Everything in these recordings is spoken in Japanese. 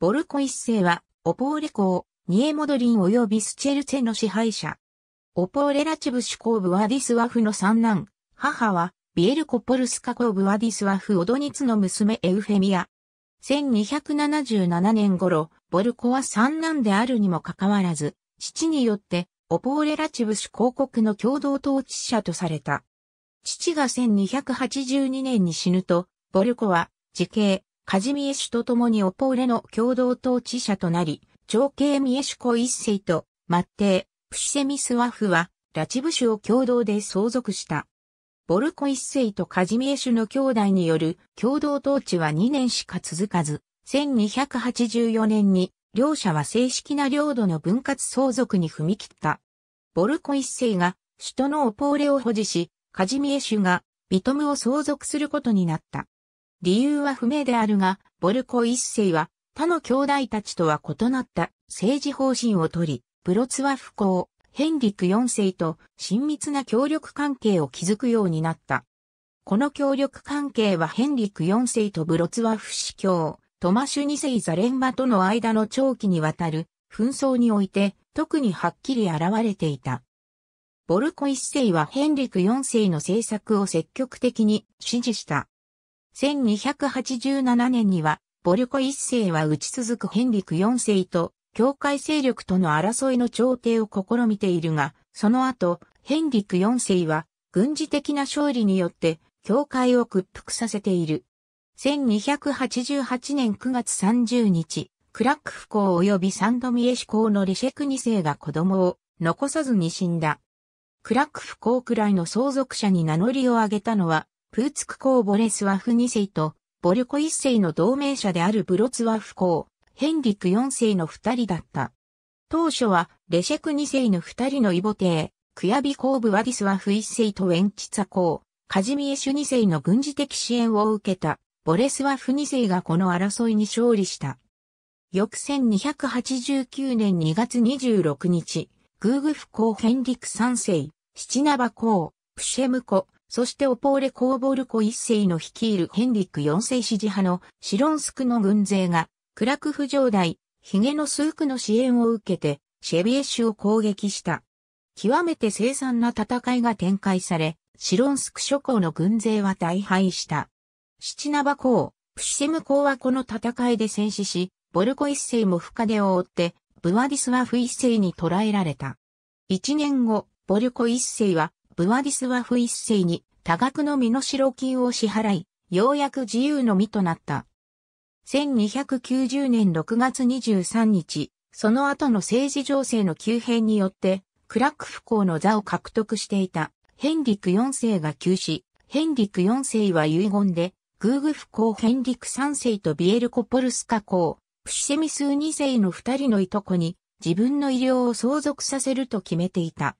ボルコ一世は、オポーレ公、ニエモドリン及びスチェルツェの支配者。オポーレラチブシ公ブワディスワフの三男、母は、ビエルコポルスカ公ブワディスワフオドニツの娘エウフェミア。1277年頃、ボルコは三男であるにもかかわらず、父によって、オポーレラチブシ公国の共同統治者とされた。父が1282年に死ぬと、ボルコは、自刑、カジミエシュと共にオポーレの共同統治者となり、長兄ミエシュコ一世と、マッテー、プシセミスワフは、ラチブュを共同で相続した。ボルコ一世とカジミエシュの兄弟による共同統治は2年しか続かず、1284年に両者は正式な領土の分割相続に踏み切った。ボルコ一世が首都のオポーレを保持し、カジミエシュがビトムを相続することになった。理由は不明であるが、ボルコ一世は他の兄弟たちとは異なった政治方針をとり、プロツワフ公、ヘンリク四世と親密な協力関係を築くようになった。この協力関係はヘンリク四世とブロツワフ司教、トマシュ二世ザレンバとの間の長期にわたる紛争において特にはっきり現れていた。ボルコ一世はヘンリク四世の政策を積極的に支持した。1287年には、ボルコ一世は打ち続くヘンリク四世と、教会勢力との争いの調停を試みているが、その後、ヘンリク四世は、軍事的な勝利によって、教会を屈服させている。1288年9月30日、クラック不幸及びサンドミエ志向のリシェク二世が子供を残さずに死んだ。クラック不幸くらいの相続者に名乗りを上げたのはプーツク公ボレスワフ2世と、ボルコ1世の同盟者であるブロツワフ公、ヘンリク4世の2人だった。当初は、レシェク2世の2人の異母帝、クヤビ公部ワディスワフ1世とウェンチツァ公、カジミエシュ2世の軍事的支援を受けた、ボレスワフ2世がこの争いに勝利した。翌1289年2月26日、グーグフ公ヘンリク3世、シチナバ公、プシェム公、そしてオポーレ・コーボルコ一世の率いるヘンリック四世支持派のシロンスクの軍勢が、クラクフ城代、ヒゲのークの支援を受けて、シェビエッシュを攻撃した。極めて凄惨な戦いが展開され、シロンスク諸侯の軍勢は大敗した。シチナバ公、プシセム公はこの戦いで戦死し、ボルコ一世も深手を負って、ブワディスワフ一世に捕らえられた。一年後、ボルコ一世はブワディスワフ一世に多額の身代金を支払い、ようやく自由の身となった。1290年6月23日、その後の政治情勢の急変によって、クラック不幸の座を獲得していたヘンリク4世が急死、ヘンリク4世は遺言で、グーグ不幸ヘンリク3世とビエルコポルスカ公、プシセミス2世の2人のいとこに自分の医療を相続させると決めていた。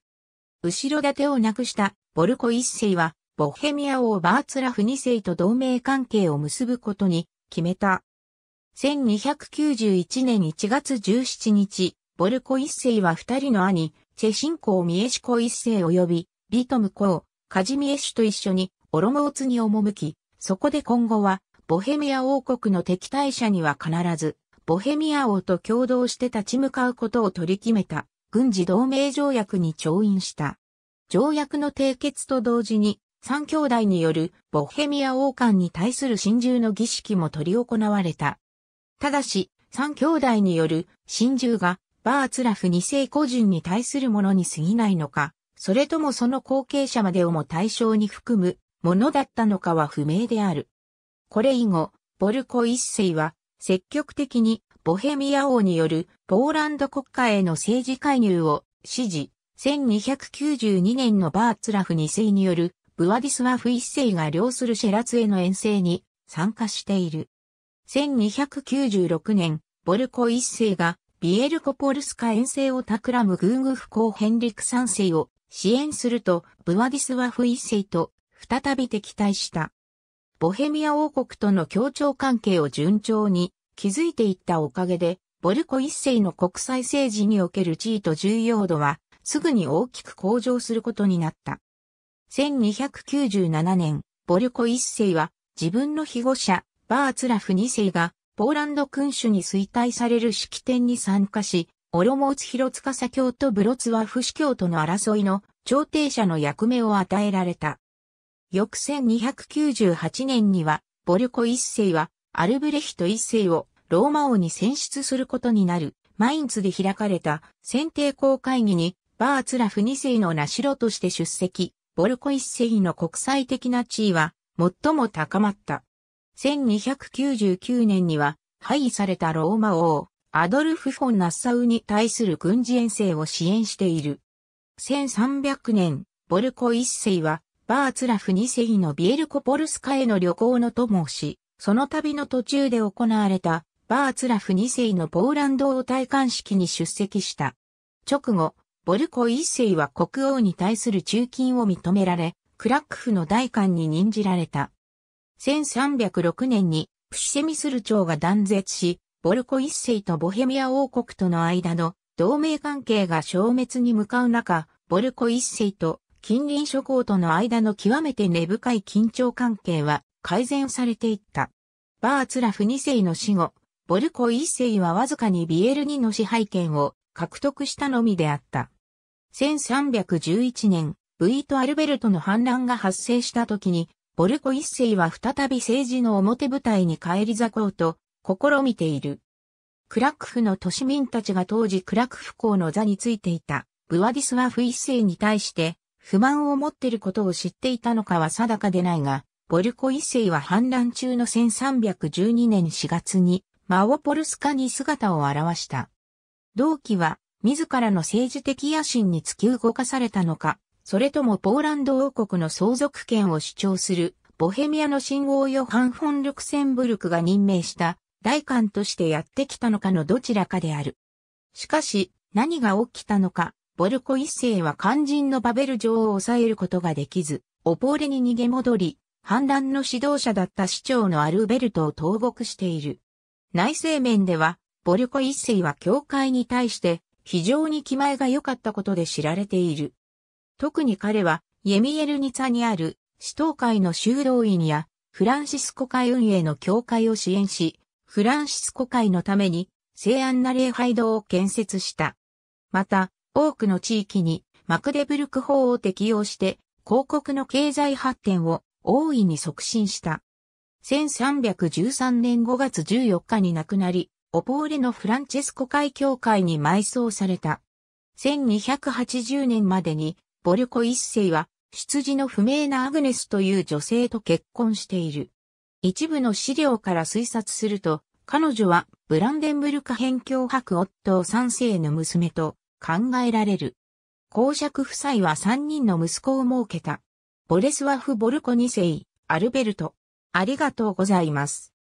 後ろ盾をなくしたボルコ一世は、ボヘミア王バーツラフ二世と同盟関係を結ぶことに決めた。1291年1月17日、ボルコ一世は二人の兄、チェシンコー・ミエシコ一世及び、ビトムコー、カジミエシュと一緒に、オロモーツに赴き、そこで今後は、ボヘミア王国の敵対者には必ず、ボヘミア王と共同して立ち向かうことを取り決めた。軍事同盟条約に調印した。条約の締結と同時に、三兄弟によるボヘミア王冠に対する心中の儀式も取り行われた。ただし、三兄弟による心中がバーツラフ二世個人に対するものに過ぎないのか、それともその後継者までをも対象に含むものだったのかは不明である。これ以後、ボルコ一世は積極的にボヘミア王によるポーランド国家への政治介入を支持、1292年のバーツラフ2世によるブワディスワフ1世が領するシェラツへの遠征に参加している。1296年、ボルコ1世がビエルコポルスカ遠征を企むグ具不幸ヘンリク3世を支援するとブワディスワフ1世と再び敵対した。ボヘミア王国との協調関係を順調に築いていったおかげで、ボルコ一世の国際政治における地位と重要度は、すぐに大きく向上することになった。1297年、ボルコ一世は、自分の庇護者、バーツラフ二世が、ポーランド君主に衰退される式典に参加し、オロモーツ広司教とブロツワフ司教との争いの調停者の役目を与えられた。翌1298年には、ボルコ一世はアルブレヒト一世をローマ王に選出することになる、マインツで開かれた選定公会議に、バーツラフ二世の名ロとして出席、ボルコ一世の国際的な地位は最も高まった。1299年には、廃位されたローマ王、アドルフ・フォン・ナッサウに対する軍事遠征を支援している。1300年、ボルコ一世は、バーツラフ二世のビエルコポルスカへの旅行の友をし、その旅の途中で行われたバーツラフ2世のポーランド王戴冠式に出席した。直後、ボルコ1世は国王に対する中勤を認められ、クラックフの代官に任じられた。1306年にプシセミスル朝が断絶し、ボルコ1世とボヘミア王国との間の同盟関係が消滅に向かう中、ボルコ1世と近隣諸侯との間の極めて根深い緊張関係は改善されていった。バーツラフ2世の死後、ボルコ1世はわずかにビエル2の支配権を獲得したのみであった。1311年、ブイート・アルベルトの反乱が発生した時に、ボルコ1世は再び政治の表舞台に返り咲こうと試みている。クラクフの都市民たちが当時クラクフ公の座についていたブワディスワフ1世に対して不満を持っていることを知っていたのかは定かでないが、ボルコ一世は反乱中の1312年4月に、マオポルスカに姿を現した。同期は、自らの政治的野心に突き動かされたのか、それともポーランド王国の相続権を主張する、ボヘミアの信号ヨハン・フォン・ルクセンブルクが任命した、大官としてやってきたのかのどちらかである。しかし、何が起きたのか、ボルコ一世は肝心のバベル城を抑えることができず、オポーレに逃げ戻り、反乱の指導者だった市長のアルベルトを投獄している。内政面では、ボルコ一世は教会に対して非常に気前が良かったことで知られている。特に彼は、イェミエルニツァにある、市東会の修道院や、フランシスコ会運営の教会を支援し、フランシスコ会のために、聖安な礼拝堂を建設した。また、多くの地域に、マクデブルク法を適用して、広告の経済発展を大いに促進した。1313年5月14日に亡くなり、オポーレのフランチェスコ会教会に埋葬された。1280年までに、ボルコ一世は、出自の不明なアグネスという女性と結婚している。一部の資料から推察すると、彼女はブランデンブルカ辺境博夫三世の娘と考えられる。公爵夫妻は三人の息子を設けた。ボレスワフ・ボルコ2世、アルベルト。ありがとうございます。